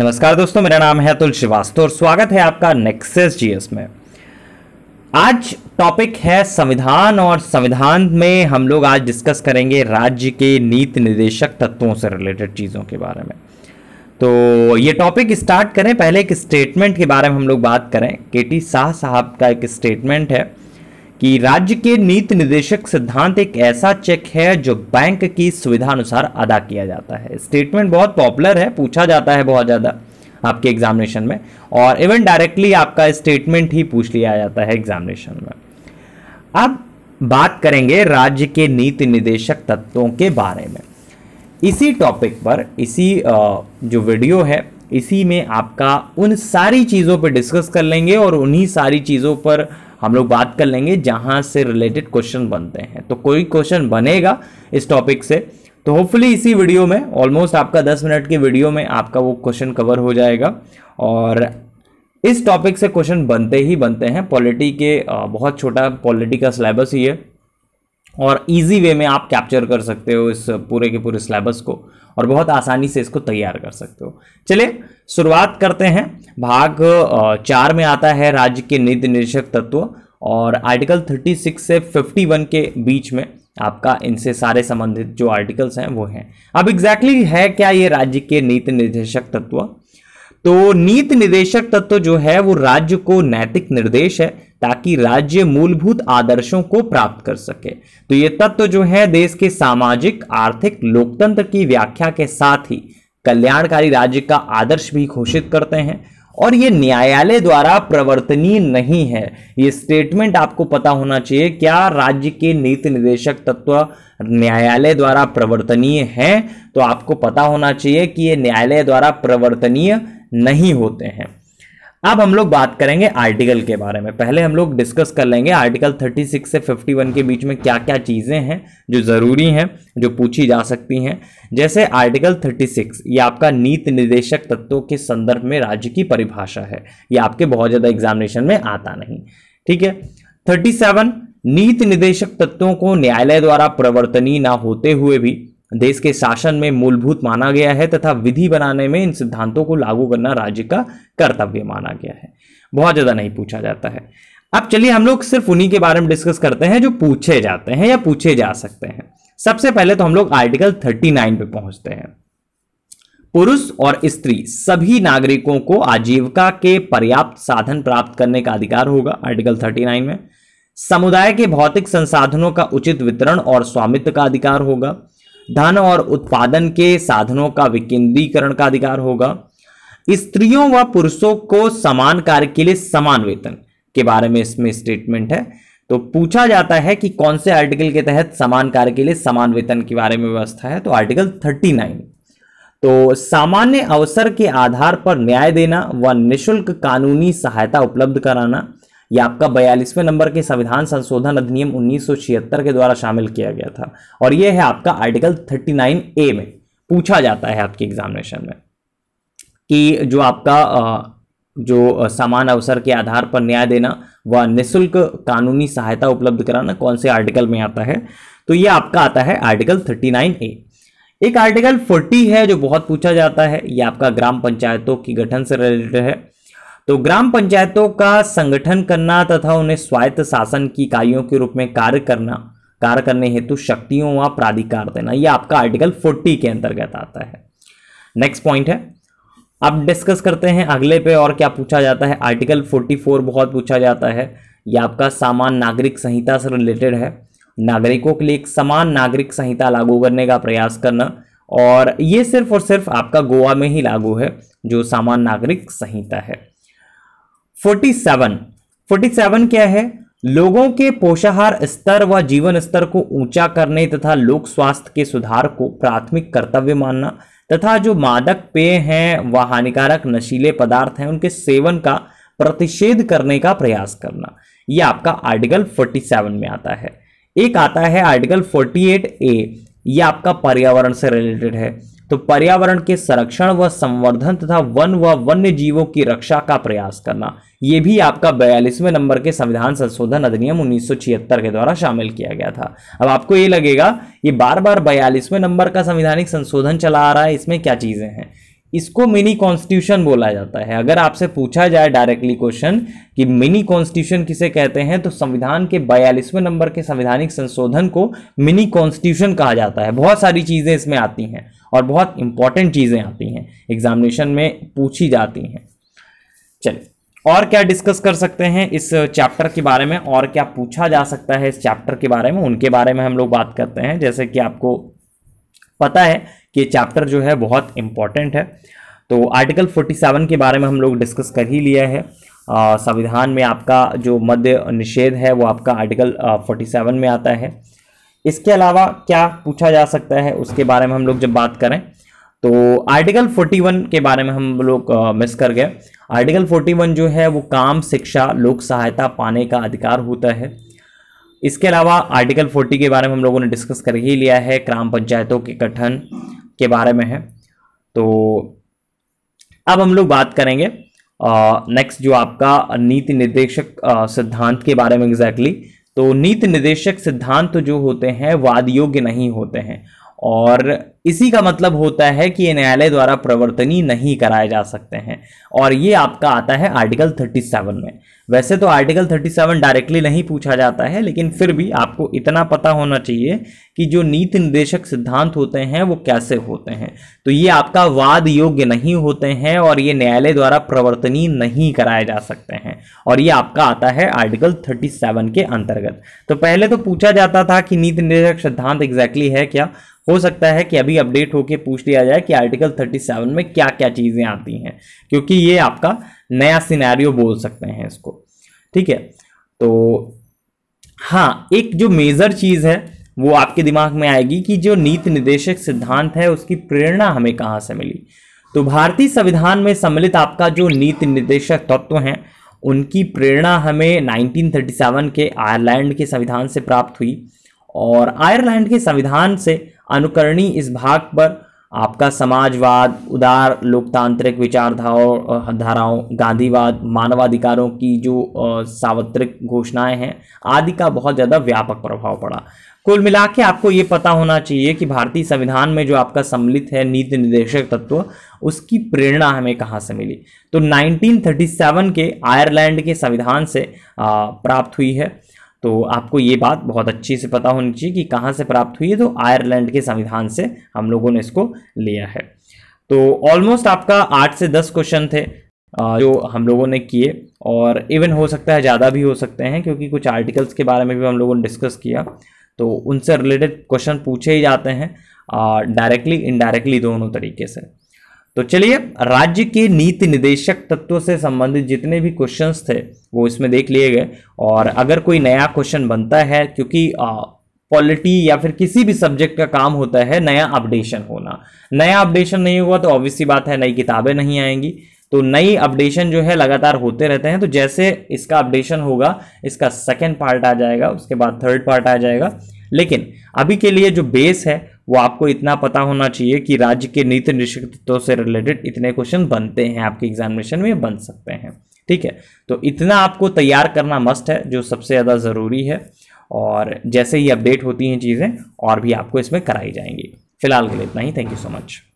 नमस्कार दोस्तों मेरा नाम है अतुल श्रीवास्तव और स्वागत है आपका नेक्सेस जीएस में आज टॉपिक है संविधान और संविधान में हम लोग आज डिस्कस करेंगे राज्य के नीति निदेशक तत्वों से रिलेटेड चीज़ों के बारे में तो ये टॉपिक स्टार्ट करें पहले एक स्टेटमेंट के बारे में हम लोग बात करें के टी शाह साहब का एक स्टेटमेंट है कि राज्य के नीति निदेशक सिद्धांत एक ऐसा चेक है जो बैंक की सुविधा अनुसार अदा किया जाता है स्टेटमेंट बहुत पॉपुलर है पूछा जाता है बहुत ज़्यादा आपके एग्जामिनेशन में और इवन डायरेक्टली आपका स्टेटमेंट ही पूछ लिया जाता है एग्जामिनेशन में अब बात करेंगे राज्य के नीति निदेशक तत्वों के बारे में इसी टॉपिक पर इसी जो वीडियो है इसी में आपका उन सारी चीज़ों पर डिस्कस कर लेंगे और उन्हीं सारी चीज़ों पर हम लोग बात कर लेंगे जहाँ से रिलेटेड क्वेश्चन बनते हैं तो कोई क्वेश्चन बनेगा इस टॉपिक से तो होपफुली इसी वीडियो में ऑलमोस्ट आपका 10 मिनट के वीडियो में आपका वो क्वेश्चन कवर हो जाएगा और इस टॉपिक से क्वेश्चन बनते ही बनते हैं पॉलिटी के बहुत छोटा पॉलिटी का सिलेबस ही है और इजी वे में आप कैप्चर कर सकते हो इस पूरे के पूरे सिलेबस को और बहुत आसानी से इसको तैयार कर सकते हो चलिए शुरुआत करते हैं भाग चार में आता है राज्य के नीति निर्देशक तत्व और आर्टिकल 36 से 51 के बीच में आपका इनसे सारे संबंधित जो आर्टिकल्स हैं वो हैं अब एग्जैक्टली exactly है क्या ये राज्य के नीति निर्देशक तत्व तो नीति निदेशक तत्व जो है वो राज्य को नैतिक निर्देश है ताकि राज्य मूलभूत आदर्शों को प्राप्त कर सके तो ये तत्व जो है देश के सामाजिक आर्थिक लोकतंत्र की व्याख्या के साथ ही कल्याणकारी राज्य का आदर्श भी घोषित करते हैं और ये न्यायालय द्वारा प्रवर्तनीय नहीं है ये स्टेटमेंट आपको पता होना चाहिए क्या राज्य के नीति निदेशक तत्व न्यायालय द्वारा प्रवर्तनीय हैं तो आपको पता होना चाहिए कि ये न्यायालय द्वारा प्रवर्तनीय नहीं होते हैं अब हम लोग बात करेंगे आर्टिकल के बारे में पहले हम लोग डिस्कस कर लेंगे आर्टिकल 36 से 51 के बीच में क्या क्या चीज़ें हैं जो ज़रूरी हैं जो पूछी जा सकती हैं जैसे आर्टिकल 36 ये आपका नीति निर्देशक तत्वों के संदर्भ में राज्य की परिभाषा है ये आपके बहुत ज़्यादा एग्जामिनेशन में आता नहीं ठीक है थर्टी नीति निर्देशक तत्वों को न्यायालय द्वारा प्रवर्तनी ना होते हुए भी देश के शासन में मूलभूत माना गया है तथा विधि बनाने में इन सिद्धांतों को लागू करना राज्य का कर्तव्य माना गया है बहुत ज़्यादा नहीं पूछा जाता है अब चलिए हम लोग सिर्फ उन्हीं के बारे में डिस्कस करते हैं जो पूछे जाते हैं या पूछे जा सकते हैं सबसे पहले तो हम लोग आर्टिकल 39 पे पहुंचते हैं पुरुष और स्त्री सभी नागरिकों को आजीविका के पर्याप्त साधन प्राप्त करने का अधिकार होगा आर्टिकल 39 में समुदाय के भौतिक संसाधनों का उचित वितरण और स्वामित्व का अधिकार होगा धन और उत्पादन के साधनों का विकेंद्रीकरण का अधिकार होगा स्त्रियों व पुरुषों को समान कार्य के लिए समान वेतन के बारे में इसमें स्टेटमेंट है तो पूछा जाता है कि कौन से आर्टिकल के तहत समान कार्य के लिए समान वेतन के बारे में व्यवस्था है तो आर्टिकल 39 तो सामान्य अवसर के आधार पर न्याय देना व निशुल्क कानूनी सहायता उपलब्ध कराना ये आपका बयालीसवें नंबर के संविधान संशोधन अधिनियम उन्नीस के द्वारा शामिल किया गया था और यह है आपका आर्टिकल थर्टी ए में पूछा जाता है आपके एग्जामिनेशन में कि जो आपका जो समान अवसर के आधार पर न्याय देना व निःशुल्क कानूनी सहायता उपलब्ध कराना कौन से आर्टिकल में आता है तो ये आपका आता है आर्टिकल 39 ए एक आर्टिकल 40 है जो बहुत पूछा जाता है ये आपका ग्राम पंचायतों की गठन से रिलेटेड है तो ग्राम पंचायतों का संगठन करना तथा उन्हें स्वायत्त शासन की इकाइयों के रूप में कार्य करना कार्य करने हेतु शक्तियों व प्राधिकार देना यह आपका आर्टिकल 40 के अंतर्गत आता है नेक्स्ट पॉइंट है अब डिस्कस करते हैं अगले पे और क्या पूछा जाता है आर्टिकल 44 बहुत पूछा जाता है ये आपका सामान नागरिक संहिता से रिलेटेड है नागरिकों के लिए एक समान नागरिक संहिता लागू करने का प्रयास करना और ये सिर्फ और सिर्फ आपका गोवा में ही लागू है जो सामान्य नागरिक संहिता है फोर्टी सेवन फोर्टी सेवन क्या है लोगों के पोषाहार स्तर व जीवन स्तर को ऊंचा करने तथा लोक स्वास्थ्य के सुधार को प्राथमिक कर्तव्य मानना तथा जो मादक पेय हैं व हानिकारक नशीले पदार्थ हैं उनके सेवन का प्रतिषेध करने का प्रयास करना यह आपका आर्टिकल 47 में आता है एक आता है आर्टिकल 48 ए यह आपका पर्यावरण से रिलेटेड है तो पर्यावरण के संरक्षण व संवर्धन तथा वन व वन्य जीवों की रक्षा का प्रयास करना ये भी आपका बयालीसवें नंबर के संविधान संशोधन अधिनियम 1976 के द्वारा शामिल किया गया था अब आपको ये लगेगा ये बार बार बयालीसवें नंबर का संविधानिक संशोधन चला आ रहा है इसमें क्या चीज़ें हैं इसको मिनी कॉन्स्टिट्यूशन बोला जाता है अगर आपसे पूछा जाए डायरेक्टली क्वेश्चन कि मिनी कॉन्स्टिट्यूशन किसे कहते हैं तो संविधान के बयालीसवें नंबर के संविधानिक संशोधन को मिनी कॉन्स्टिट्यूशन कहा जाता है बहुत सारी चीज़ें इसमें आती हैं और बहुत इंपॉर्टेंट चीज़ें आती हैं एग्जामिनेशन में पूछी जाती हैं चलिए और क्या डिस्कस कर सकते हैं इस चैप्टर के बारे में और क्या पूछा जा सकता है इस चैप्टर के बारे में उनके बारे में हम लोग बात करते हैं जैसे कि आपको पता है कि चैप्टर जो है बहुत इम्पॉर्टेंट है तो आर्टिकल 47 के बारे में हम लोग डिस्कस कर ही लिया है संविधान में आपका जो मध्य निषेध है वो आपका आर्टिकल फोर्टी में आता है इसके अलावा क्या पूछा जा सकता है उसके बारे में हम लोग जब बात करें तो आर्टिकल 41 के बारे में हम लोग मिस कर गए आर्टिकल 41 जो है वो काम शिक्षा लोक सहायता पाने का अधिकार होता है इसके अलावा आर्टिकल 40 के बारे में हम लोगों ने डिस्कस कर ही लिया है ग्राम पंचायतों के गठन के बारे में है तो अब हम लोग बात करेंगे नेक्स्ट जो आपका नीति निर्देशक सिद्धांत के बारे में एग्जैक्टली exactly, तो नीति निदेशक सिद्धांत जो होते हैं वाद योग्य नहीं होते हैं और इसी का मतलब होता है कि ये न्यायालय द्वारा प्रवर्तनी नहीं कराए जा सकते हैं और ये आपका आता है आर्टिकल 37 में वैसे तो आर्टिकल 37 डायरेक्टली नहीं पूछा जाता है लेकिन फिर भी आपको इतना पता होना चाहिए कि जो नीति निर्देशक सिद्धांत होते हैं वो कैसे होते हैं तो ये आपका वाद योग्य नहीं होते हैं और ये न्यायालय द्वारा प्रवर्तनी नहीं कराए जा सकते हैं और ये आपका आता है आर्टिकल 37 के अंतर्गत तो पहले तो पूछा जाता था कि नीति निर्देशक सिद्धांत एग्जैक्टली है क्या हो सकता है कि अभी अपडेट होके पूछ लिया जाए कि आर्टिकल 37 में क्या क्या चीज़ें आती हैं क्योंकि ये आपका नया सिनेरियो बोल सकते हैं इसको ठीक है तो हाँ एक जो मेजर चीज़ है वो आपके दिमाग में आएगी कि जो नीति निदेशक सिद्धांत है उसकी प्रेरणा हमें कहाँ से मिली तो भारतीय संविधान में सम्मिलित आपका जो नीति निर्देशक तत्व हैं उनकी प्रेरणा हमें 1937 के आयरलैंड के संविधान से प्राप्त हुई और आयरलैंड के संविधान से अनुकरणी इस भाग पर आपका समाजवाद उदार लोकतांत्रिक विचारधाराओं धाराओं गांधीवाद मानवाधिकारों की जो सार्वत्रिक घोषणाएं हैं आदि का बहुत ज़्यादा व्यापक प्रभाव पड़ा कुल मिला के आपको ये पता होना चाहिए कि भारतीय संविधान में जो आपका सम्मिलित है नीति निर्देशक तत्व उसकी प्रेरणा हमें कहाँ से मिली तो 1937 के आयरलैंड के संविधान से प्राप्त हुई है तो आपको ये बात बहुत अच्छी से पता होनी चाहिए कि कहाँ से प्राप्त हुई है तो आयरलैंड के संविधान से हम लोगों ने इसको लिया है तो ऑलमोस्ट आपका आठ से दस क्वेश्चन थे जो हम लोगों ने किए और इवन हो सकता है ज़्यादा भी हो सकते हैं क्योंकि कुछ आर्टिकल्स के बारे में भी हम लोगों ने डिस्कस किया तो उनसे रिलेटेड क्वेश्चन पूछे ही जाते हैं डायरेक्टली इनडायरेक्टली दोनों तरीके से तो चलिए राज्य के नीति निदेशक तत्व से संबंधित जितने भी क्वेश्चंस थे वो इसमें देख लिए गए और अगर कोई नया क्वेश्चन बनता है क्योंकि पॉलिटी या फिर किसी भी सब्जेक्ट का काम होता है नया अपडेशन होना नया अपडेशन नहीं हुआ तो ऑब्वियस सी बात है नई किताबें नहीं आएंगी तो नई अपडेशन जो है लगातार होते रहते हैं तो जैसे इसका अपडेशन होगा इसका सेकेंड पार्ट आ जाएगा उसके बाद थर्ड पार्ट आ जाएगा लेकिन अभी के लिए जो बेस है वो आपको इतना पता होना चाहिए कि राज्य के नीति निश्चितों से रिलेटेड इतने क्वेश्चन बनते हैं आपके एग्जामिनेशन में बन सकते हैं ठीक है तो इतना आपको तैयार करना मस्ट है जो सबसे ज़्यादा ज़रूरी है और जैसे ही अपडेट होती हैं चीज़ें और भी आपको इसमें कराई जाएंगी फिलहाल के लिए इतना ही थैंक यू सो मच